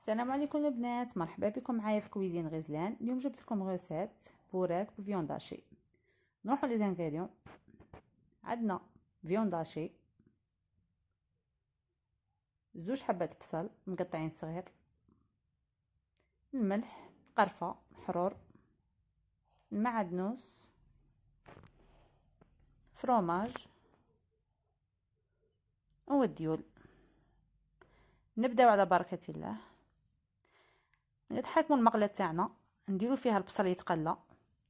السلام عليكم البنات مرحبا بكم معايا في كويزين غزلان اليوم جبت لكم غوسات بوراك بفيونداشي نروحوا لي زانغريديون عندنا فيونداشي زوج حبات بصل مقطعين صغير الملح قرفه حرور المعدنوس فروماج والديول نبداو على بركه الله نتحكموا المقله تاعنا نديرو فيها البصل يتقلى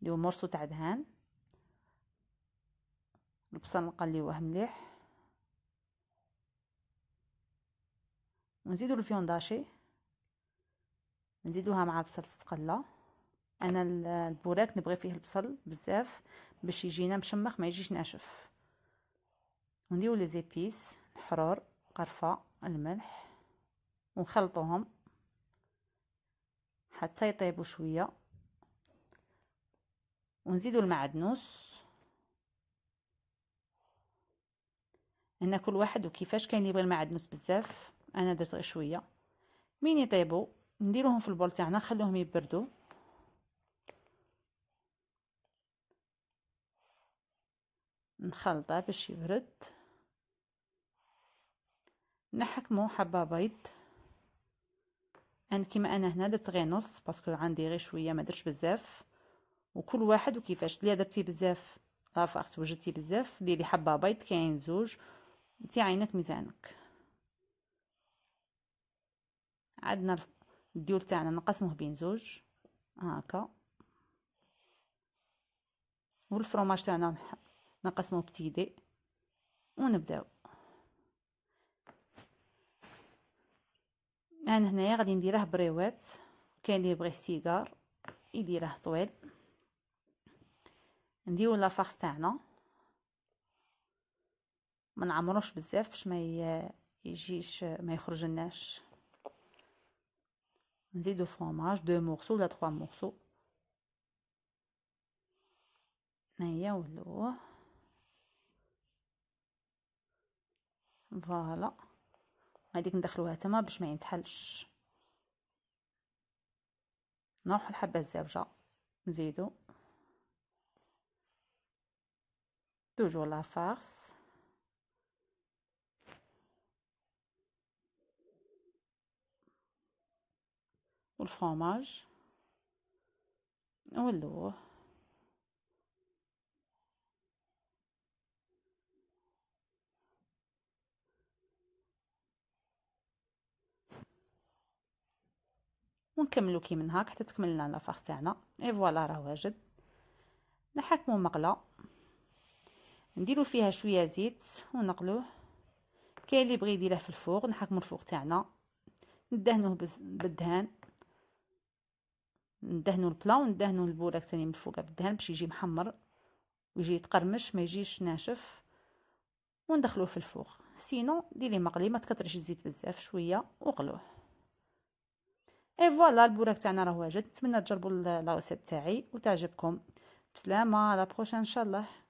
هو مرصو تاع دهان البصل نقليوه مليح ونزيدو الفيونداشي نزيدوها مع البصل تتقلى انا البوراك نبغي فيه البصل بزاف باش يجينا مشمخ ما يجيش ناشف ونديرو لي زيبيس الحرور قرفه الملح ونخلطوهم حتى يطيبوا شويه ونزيدوا المعدنوس هنا كل واحد وكيفاش كاين اللي يبغي المعدنوس بزاف انا درت غير شويه مين يطيبوا نديروهم في البول تاعنا نخليهم يبردوا نخلطه باش يبرد نحكمو حبه بيض انا كيما انا هنا درت غير نص باسكو عندي غير شويه ما درتش بزاف وكل واحد وكيفاش اللي درتي بزاف رافقت وجدتي بزاف ديري حبه بيض كاين زوج انت عينك ميزانك عندنا الديول تاعنا نقسموه بين زوج هاكا والفرماج تاعنا نقسموه بتيدي ونبداو انا هنايا غادي نديره بريوات كاين اللي يبغيه سيجار يديره طويل نديرو لافارس تاعنا ما نعمروش بزاف باش ما يجيش ما يخرج لناش نزيدو فرماج دو مورسو ولا تخوا مورسو هنايا ولوه فوالا voilà. غاديك ندخلوها تما باش ما ينتحلش نروحو الحبه الزاوجه نزيدو توجور لا فارس والفرماج نولوه ونكملو كي من هاك حتى تكمل لنا لافاغ تاعنا اي فوالا راه واجد نحكمو مقله نديرو فيها شويه زيت ونقلوه كاين اللي بغى يديره في الفوق نحكمو الفوق تاعنا ندهنوه بالدهان ندهنو البلا وندهنو البوراك تاني من فوق بالدهان باش يجي محمر ويجي يتقرمش ما يجيش ناشف وندخلوه في الفوق سينو ديري مقلي ما تكترش الزيت بزاف شويه وغلوه اي فوالا البوراك تاعنا راه واجد نتمنى تجربوا لا تاعي وتعجبكم بسلامه لا بروشان ان شاء الله